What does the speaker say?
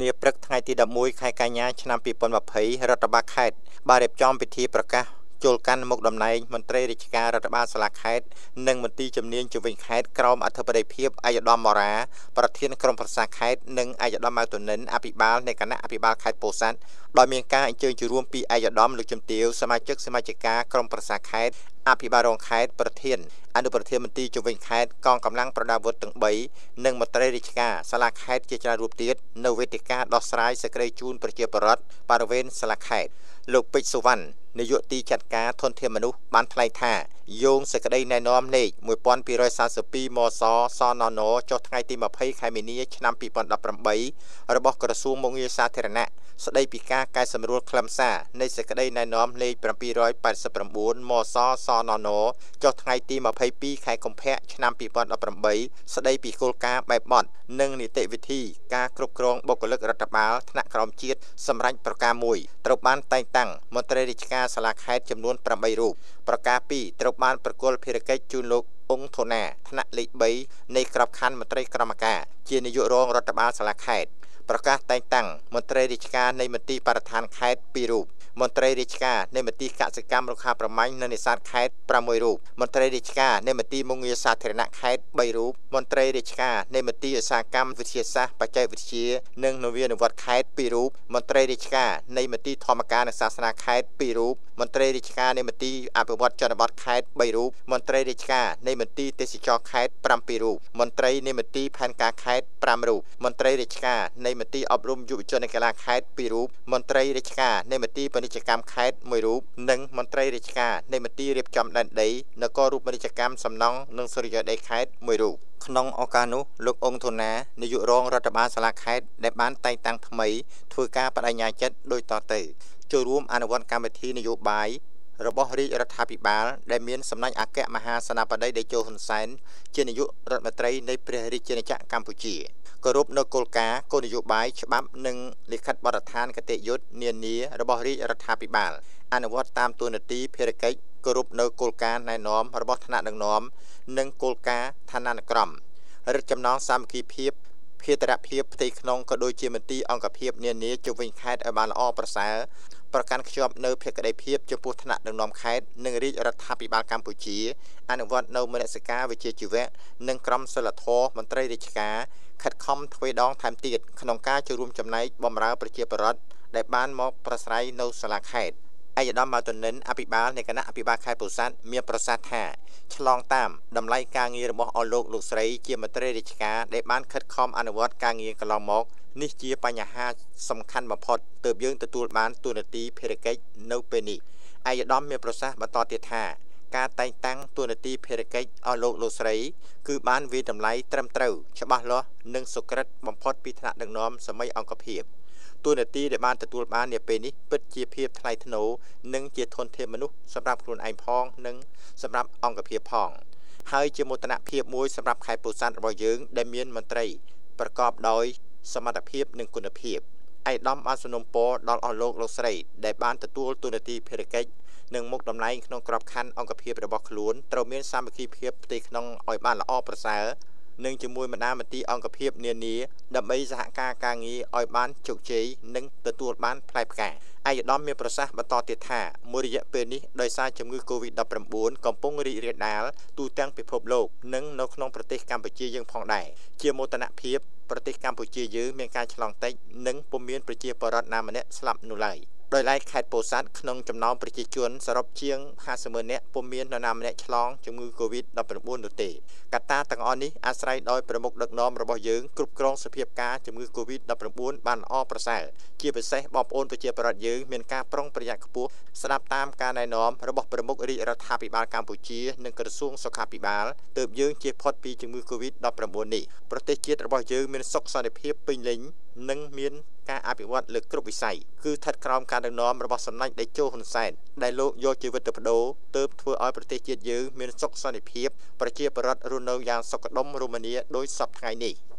នាព្រឹកថ្ងៃទី11ខែកញ្ញាឆ្នាំ2020រដ្ឋបាលខេត្តបានរៀបចំពិធីប្រកាសចូលកាន់មុខតំណែងមន្ត្រីរាជការរដ្ឋបាលសាលាខេត្តនិងមន្ត្រីជំនាញជំនាញខេត្តក្រមអធិបតីភាពអាយដាមមរាប្រធានក្រុមប្រឹក្សាខេត្តនិងអាយដាមម៉ៅតូនិនអភិបាលនៃគណៈអភិបាលខេត្តពោធិ៍សាត់ដោយមានការអញ្ជើញចូលរួមពីអាយដាមលោកជំទាវសមាជិកសមាជិកាក្រុមប្រឹក្សាខេត្តអភិបាលរងខេត្តប្រធានអនុប្រធានមន្ត្រីជំនាញខេត្តកងកម្លាំងប្រដាប់អាវុធទាំង3និងមន្ត្រីរាជការសាលាខេត្តជាច្រើនរូបទៀត នៅវេទិកាដោះស្រាយសេចក្តីជូនប្រជាពលរដ្ឋបរិវេណសាលាខេត្តលោកពេជ្រសុវណ្ណនាយកទីចាត់ការធនធានមនុស្សបានថ្លែងថាយោងសេចក្តីណែនាំលេខ1232មសសណនចុះថ្ងៃទី20ខែមីនា ឆ្នាំ2018របស់ក្រសួងមុខងារសាធារណៈស្តីពីការកែសម្រួលខ្លឹមសារនៃសេចក្តីណែនាំលេខ789មសសណនចុះថ្ងៃទី22ខែកុម្ភៈឆ្នាំ2018ស្តីពីគោលការណ៍បែបបទនិងនីតិវិធីការគ្រប់គ្រងបុគ្គលិករដ្ឋបាលថ្នាក់ក្រោមជាតិសម្រាប់ប្រការមួយត្រូវបានតែងតាំងមន្ត្រីរាជការសាលាខេត្តចំនួន8រូបប្រការ2ត្រូវបានប្រគល់ភារកិច្ចជូនលោកអង្គធូណាថ្នាក់លេខ3នៃក្របខ័ណ្ឌមន្ត្រីក្រមការជានាយករងរដ្ឋបាលសាលាខេត្តប្រកាសតែងតាំងមន្ត្រីរាជការនៃមន្ទីរបរិស្ថានខេត្ត2រូបមន្ត្រីរាជការនៃមន្ទីរកសិកម្មរុក្ខាប្រមាញ់និងនេសាទខេត្ត6រូបមន្ត្រីរាជការនៃមន្ទីរមុងងារសាធារណៈខេត្ត3រូបមន្ត្រីរាជការនៃមន្ទីរឧស្សាហកម្មវិទ្យាសាស្ត្របច្ចេកវិទ្យានិងនវានុវត្តន៍ខេត្ត2រូបមន្ត្រីរាជការនៃមន្ទីរធម្មការនិងសាសនាខេត្ត2រូបមន្ត្រីរាជការនៃមន្ទីរអភិវឌ្ឍជនបទខេត្ត3រូបមន្ត្រីរាជការនៃមន្ទីរទេសចរខេត្ត7រូបមន្ត្រីនៃមន្ទីរផែនការខេត្ត5រូបមន្ត្រីរាជការនៃមន្ទីរអប់រំយុវជននិងកីឡាខេត្ត2រូបមន្ត្រីរាជការនៃមន្ទីរពាណិជ្ជកម្មខេត្ត1រូបនិងមន្ត្រីរាជការនៃមន្ទីររៀបចំដែនដីនគររូបពាណិជ្ជកម្មសំណង់និងសុរិយោដីខេត្ត1រូបក្នុងឱកាសនោះលោកអង្គធូណានាយករងរដ្ឋបាលសាលាខេត្តដែលបានតែងតាំងថ្មីធ្វើការបដិញ្ញាចិត្តដោយតទៅចូលរួមអនុវត្តកម្មវិធីនយោបាយរបស់រាជរដ្ឋាភិបាល ដែលមានសម្ដេចអគ្គមហាសេនាបតីតេជោហ៊ុនសែនជានាយករដ្ឋមន្ត្រីនៃព្រះរាជាណាចក្រកម្ពុជាគោរពនៅគោលការណ៍គោលនយោបាយច្បាប់និងលិខិតបទដ្ឋានគតិយុត្តនានារបស់រាជរដ្ឋាភិបាលអនុវត្តតាមទូនាទីភារកិច្ចគោរពនៅគោលការណ៍ណែនាំរបស់ថ្នាក់ដឹកនាំនិងគោលការណ៍ឋានានុក្រមរឹតចំណងសាមគ្គីភាពភេតរភាពផ្ទៃក្នុងក៏ដូចជាមន្ទីរអង្គភាព នានាជុំវិញខេត្តឲ្យបានល្អប្រសើរប្រកាន់ខ្ជាប់នៅ ភក្តីភាពចំពោះថ្នាក់ដឹកនាំខេត្តនិងរាជរដ្ឋាភិបាលកម្ពុជាអនុវត្តនៅមនសិការវិជ្ជាជីវៈនិងក្រមសីលធម៌មន្ត្រីរាជការខិតខំទ្វេដងថែមទៀតក្នុងការចូលរួមចំណែកបម្រើប្រជាពលរដ្ឋដែលបានមកប្រស្រ័យនៅសាលាខេត្ត។ឯកឧត្តមម៉ៅតនិនអភិបាលនៃគណៈអភិបាលខេត្តពោធិ៍សាត់មានប្រសាសន៍ថាឆ្លងតាមតម្លៃការងាររបស់អស់លោកលោកស្រីជាមន្ត្រីរាជការដែលបានខិតខំអនុវត្តការងារកន្លងមកនេះជា បញ្ហា សំខាន់បំផុតទើបយើងទទួលបានទូនាទីភារកិច្ចនៅពេលនេះឯកឧត្តមមានប្រសាសន៍បន្តទៀតថាការតែងតាំងទូនាទីភារកិច្ចអស់លោកលោកស្រីគឺបានវាតម្លៃត្រឹមត្រូវច្បាស់លាស់និងសុក្រិត បំផុតពីថ្នាក់ដឹកនាំសម័យអង្គភាព។ទួលនីតិដែលបានទទួលបាននាពេលនេះពិតជាភាពថ្លៃថ្នូរនិងជាធនធានមនុស្សសម្រាប់ខ្លួនឯងផងនិងសម្រាប់អង្គភាពផង ហើយជាមោទនភាពមួយសម្រាប់ខេត្តពោធិ៍សាត់របស់យើង ដែលមានមន្ត្រីប្រកបដោយ សមត្ថភាពនិងគុណភាពឯកឧត្តមបានសនុំពរដល់អស់លោកលោកស្រី ដែលបានទទួលទូនាទីភារកិច្ចនិងមុខតំណែងក្នុងក្របខ័ណ្ឌអង្គភាព របស់ខ្លួនត្រូវមានសាមគ្គីភាពផ្ទៃក្នុងឲ្យបានល្អប្រសើរនិងជាមួយមណ្ដាមន្ទីរអង្គភាពនានាដើម្បីសហការការងារឲ្យបានជោគជ័យនិងទទួលបានផ្លែផ្កាឯកឧត្តមមានប្រសាសន៍បន្តទៀតថាមួយរយៈពេលនេះដោយសារជំងឺ Covid-19 កំពុងរីករាលដាលទូទាំងពិភពលោក និងនៅក្នុងប្រទេសកម្ពុជាយើងផងដែរជាមោទនភាពប្រទេសកម្ពុជាយើងមានការឆ្លងតិចនិងពុំមានប្រជាពលរដ្ឋណាម្នាក់ស្លាប់នោះឡើយ។ដោយឡែកខេត្តពោធិ៍សាត់ក្នុងចំណោមប្រជាជនសរុបជាង500,000នាក់ពុំមាននរណាម្នាក់ឆ្លងជំងឺ Covid-19 នោះទេកត្តាទាំងអស់នេះអាស្រ័យដោយប្រមុខដឹកនាំរបស់យើងគ្រប់គ្រងសភាពការជំងឺ Covid-19 បានល្អប្រសើរជាពិសេសបងប្អូនប្រជាពលរដ្ឋយើងមានការប្រុងប្រយ័ត្នខ្ពស់ស្ដាប់តាមការណែនាំរបស់ប្រមុខរាជរដ្ឋាភិបាល កម្ពុជានិងក្រសួងសុខាភិបាលទើបយើងជៀសផុតពីជំងឺ Covid-19 នេះប្រទេសជាតិរបស់យើងមានសុខសន្តិភាពពេញលេញនិងមានការអភិវឌ្ឍលើគ្រប់វិស័យគឺស្ថិតក្រោមការដឹកនាំរបស់សម្ដេចតេជោហ៊ុនសែនដែលលោកយកជីវិតទៅបដូរទើបធ្វើឲ្យប្រទេសជាតិយើងមានសុខសន្តិភាពប្រជាពលរដ្ឋរស់នៅយ៉ាងសុខដុមរមនាដោយសពថ្ងៃនេះ។